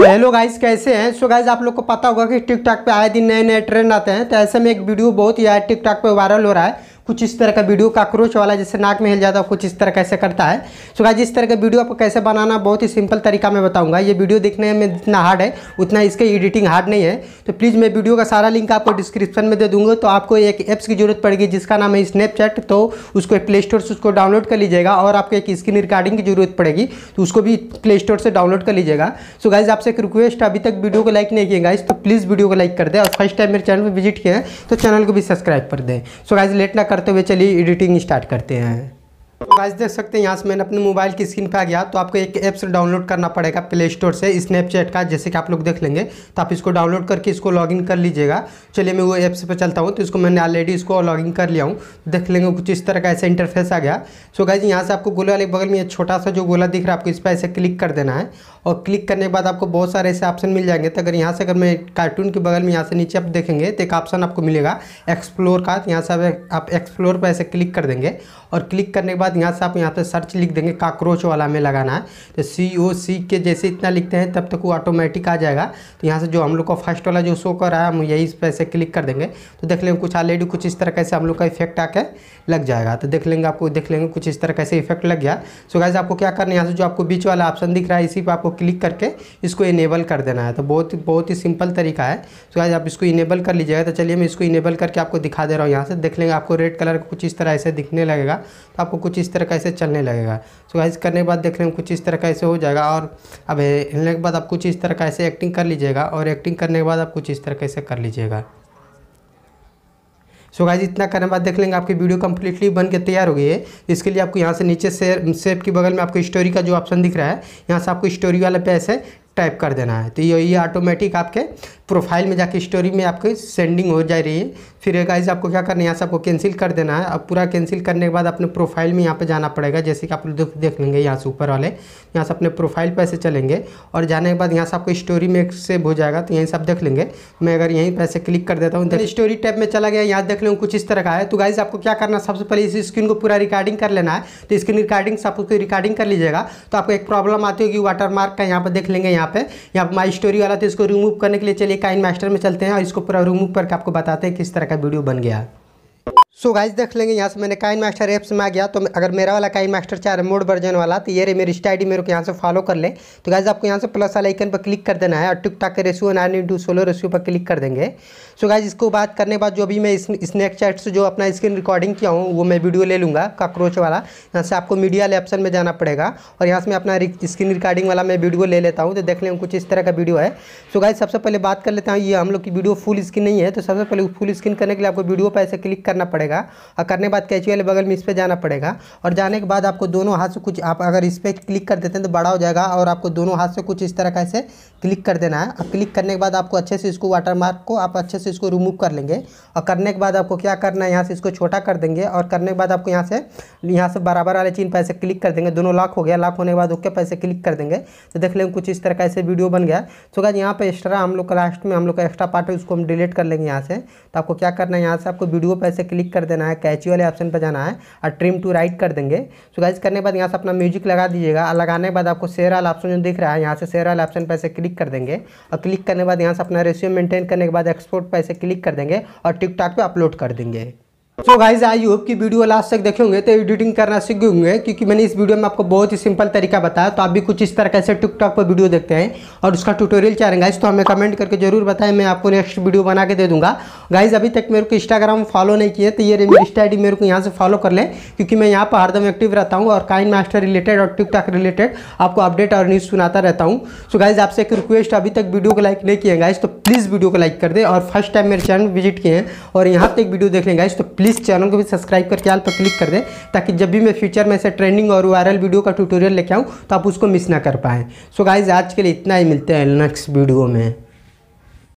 hello guys कैसे हैं so guys आप लोग को पता होगा कि टिकटॉक पे आए दिन नए नए ट्रेंड आते हैं तो ऐसे में एक वीडियो बहुत ही टिकटॉक पे वायरल हो रहा है कुछ इस तरह का वीडियो काक्रोच वाला जैसे नाक में हिल जाता है कुछ इस तरह कैसे करता है सो गाइज इस तरह का वीडियो आपको कैसे बनाना बहुत ही सिंपल तरीका मैं बताऊंगा ये वीडियो देखने में जितना हार्ड है उतना इसके एडिटिंग हार्ड नहीं है तो प्लीज़ मैं वीडियो का सारा लिंक आपको डिस्क्रिप्शन में दे दूँगा तो आपको एक ऐप्स की जरूरत पड़ेगी जिसका नाम है स्नैपचैट तो उसको प्ले स्टोर से उसको डाउनलोड कर लीजिएगा और आपको एक स्क्रीन रिकॉर्डिंग की जरूरत पड़ेगी तो उसको भी प्ले स्टोर से डाउनलोड कर लीजिएगा सो गाइज आपसे एक रिक्वेस्ट अभी तक वीडियो को लाइक नहीं किया गाइज तो प्लीज़ वीडियो को लाइक कर दें और फर्स्ट टाइम मेरे चैनल पर विजिट किए हैं तो चैनल को भी सब्सक्राइब कर दें सो गाइज लेट ना करते हुए चलिए एडिटिंग स्टार्ट करते हैं तो गाइस देख सकते हैं यहाँ से मैंने अपने मोबाइल की स्क्रीन पे आ गया तो आपको एक ऐप्स डाउनलोड करना पड़ेगा प्ले स्टोर से स्नैपचैट का जैसे कि आप लोग देख लेंगे तो आप इसको डाउनलोड करके इसको लॉगिन कर लीजिएगा चलिए मैं वो ऐप्स पे चलता हूँ तो इसको मैंने ऑलरेडी इसको लॉगिन कर लिया हूँ देख लेंगे कुछ इस तरह का ऐसा इंटरफेस आ गया सो गाइज यहाँ से आपको गोले वाले बगल में एक छोटा सा जो गोला दिख रहा है आपको इस पर ऐसे क्लिक कर देना है और क्लिक करने के बाद आपको बहुत सारे ऐसे ऑप्शन मिल जाएंगे तो अगर यहाँ से अगर मैं कार्टून के बगल में यहाँ से नीचे आप देखेंगे तो एक ऑप्शन आपको मिलेगा एक्सप्लोर का यहाँ से आप एक्सप्लोर पर ऐसे क्लिक कर देंगे और क्लिक करने के बाद बाद यहाँ से आप यहाँ पे सर्च लिख देंगे काक्रोच वाला में लगाना है तो सी ओ सी के जैसे इतना लिखते हैं तब तक वो ऑटोमेटिक आ जाएगा तो यहाँ से जो हम लोग का फर्स्ट वाला जो शो कर रहा है हम यही इस पर से क्लिक कर देंगे तो देख लेंगे कुछ ऑलरेडी कुछ इस तरह कैसे हम लोग का इफेक्ट आके लग जाएगा तो देख लेंगे आपको देख लेंगे कुछ इस तरह कैसे इफेक्ट लग गया सो गाइज आपको क्या करना है यहाँ से जो आपको बीच वाला ऑप्शन दिख रहा है इसी पर आपको क्लिक करके इसको इनेबल कर देना है तो बहुत बहुत ही सिंपल तरीका है सो गाइज आप इसको इनेबल कर लीजिएगा तो चलिए मैं इसको इनेबल करके आपको दिखा दे रहा हूँ यहाँ से देख लेंगे आपको रेड कलर कुछ इस तरह ऐसे दिखने लगेगा तो आपको कुछ इस तरह का ऐसे चलने लगेगा सो गाइज करने के बाद देखने में कुछ इस तरह का ऐसे हो जाएगा और अब हिलने के बाद आप कुछ इस तरह का ऐसे एक्टिंग कर लीजिएगा और एक्टिंग करने के बाद आप कुछ इस तरह का ऐसे कर लीजिएगा सो so गाइज इतना करने बाद देख लेंगे आपकी वीडियो कम्प्लीटली बन के तैयार हो गई है इसके लिए आपको यहाँ से नीचे से सेप के बगल में आपको स्टोरी का जो ऑप्शन दिख रहा है यहाँ से आपको स्टोरी वाले पे ऐसे टाइप कर देना है तो यही ऑटोमेटिक आपके प्रोफाइल में जाके स्टोरी में आपकी सेंडिंग हो जा रही है फिर गाइज आपको क्या करना है यहाँ से आपको कैंसिल कर देना है अब पूरा कैंसिल करने के बाद अपने प्रोफाइल में यहाँ पे जाना पड़ेगा जैसे कि आप लोग देख लेंगे यहाँ से ऊपर वाले यहाँ से अपने प्रोफाइल पर ऐसे चलेंगे और जाने के बाद यहाँ से आपको स्टोरी में सेव हो जाएगा तो यहीं से आप देख लेंगे मैं अगर यहीं पैसे क्लिक कर देता हूँ तो स्टोरी टाइप में चला गया यहाँ देख लेंगे कुछ इस तरह का है तो गाइज आपको क्या करना सबसे पहले इस स्क्रीन को पूरा रिकॉर्डिंग कर लेना है तो स्क्रीन रिकॉर्डिंग से आपको रिकॉर्डिंग कर लीजिएगा तो आपको एक प्रॉब्लम आती होगी वाटर मार्क का यहाँ पर देख लेंगे यहाँ ऐप है यहाँ पर माई स्टोरी वाला तो इसको रिमूव करने के लिए चलिए काइन मास्टर में चलते हैं और इसको पूरा रिमूव करके आपको बताते हैं किस तरह का वीडियो बन गया सो so गाइस देख लेंगे यहाँ से मैंने काइन मास्टर ऐप्स में आ गया तो अगर मेरा वाला काइन मास्टर चाहे मोड वर्जन वाला तो ये रे मेरी स्टाइडी मेरे को यहाँ से फॉलो कर ले तो गाइस आपको यहाँ से प्लस वाला आइकन पर क्लिक कर देना है और टिक टाक के एन नाइन टू सोलो रेसू पर क्लिक कर देंगे सो so गाइस इसको बात करने के बाद जो भी मैं स्नैक चैट से जो अपना स्क्रीन रिकॉर्डिंग किया हूँ वो मैं वीडियो ले लूँगा काक्रोच वाला यहाँ से आपको मीडिया वाले ऑप्शन में जाना पड़ेगा और यहाँ से मैं अपना स्क्रीन रिकॉर्डिंग वाला मैं वीडियो ले लेता हूँ तो देख लेंगे कुछ इस तरह का वीडियो है सो गाइज सबसे पहले बात कर लेता हूँ ये हम लोग की वीडियो फुल स्क्रीन नहीं है तो सबसे पहले फुल स्क्रीन करने के लिए आपको वीडियो पर ऐसे क्लिक करना पड़ेगा पड़ेगा और करने के बाद वाले बगल में इस पर जाना पड़ेगा और जाने के बाद आपको दोनों हाथ से कुछ आप अगर इस पर क्लिक कर देते हैं तो बड़ा हो जाएगा और आपको दोनों हाथ से कुछ इस तरह का ऐसे क्लिक कर देना है और क्लिक करने के बाद आपको अच्छे से इसको वाटरमार्क को आप अच्छे से इसको रिमूव कर लेंगे और करने के बाद आपको क्या करना है यहाँ से इसको छोटा कर देंगे और करने के बाद आपको यहाँ से यहाँ से बराबर वाले चीन पैसे क्लिक कर देंगे दोनों लॉक हो गया लॉक होने के बाद ओके पैसे क्लिक कर देंगे तो देख लेंगे कुछ इस तरह का ऐसे वीडियो बन गया तो क्या यहाँ पर एक्स्ट्रा हम लोग का लास्ट में हम लोग का एक्स्ट्रा पार्ट है उसको हम डिलीट कर लेंगे यहाँ से तो आपको क्या करना है यहाँ से आपको वीडियो पैसे क्लिक कर देना है कैची वाले ऑप्शन पर जाना है और ट्रिम टू राइट कर देंगे सो गाइज करने के बाद यहाँ से अपना म्यूजिक लगा दीजिएगा और लगाने के बाद आपको शेयर वाला ऑप्शन जो दिख रहा है यहाँ से शेयर वाला ऑप्शन पर ऐसे क्लिक कर देंगे और क्लिक करने के बाद यहाँ से अपना रेशियो मेंटेन करने के बाद एक्सपोर्ट पर ऐसे क्लिक कर देंगे और टिकटॉक पर अपलोड कर देंगे सो गाइज आई होप की वीडियो लास्ट तक देखे होंगे तो एडिटिंग करना सीख होंगे क्योंकि मैंने इस वीडियो में आपको बहुत ही सिंपल तरीका बताया तो आप भी कुछ इस तरह से टिकटॉक पर वीडियो देखते हैं और उसका ट्यूटोरियल चाह रहे गाइज तो हमें कमेंट करके जरूर बताएं मैं आपको नेक्स्ट वीडियो बना के दे दूंगा गाइज अभी तक मेरे को इंस्टाग्राम फॉलो नहीं किए तो ये मेरी इंस्टा आई मेरे को यहाँ से फॉलो कर लें क्योंकि मैं यहाँ पर हरदम एक्टिव रहता हूँ और काइन मास्टर रिलेटेड और टिकटॉक रिलेटेड आपको अपडेट और न्यूज़ सुनाता रहता हूँ सो गाइज आपसे एक रिक्वेस्ट अभी तक वीडियो को लाइक नहीं किया गाइज तो प्लीज़ वीडियो को लाइक कर दे और फर्स्ट टाइम मेरे चैनल विजिट किए हैं और यहाँ पर एक वीडियो देख लेंगे तो प्लीज़ चैनल को भी सब्सक्राइब करके आल पर क्लिक कर दें ताकि जब भी मैं फ्यूचर में ऐसे ट्रेंडिंग और वायरल वीडियो का ट्यूटोरियल लेके आऊँ तो आप उसको मिस ना कर पाएँ सो गाइज आज के लिए इतना ही मिलते हैं नेक्स्ट वीडियो में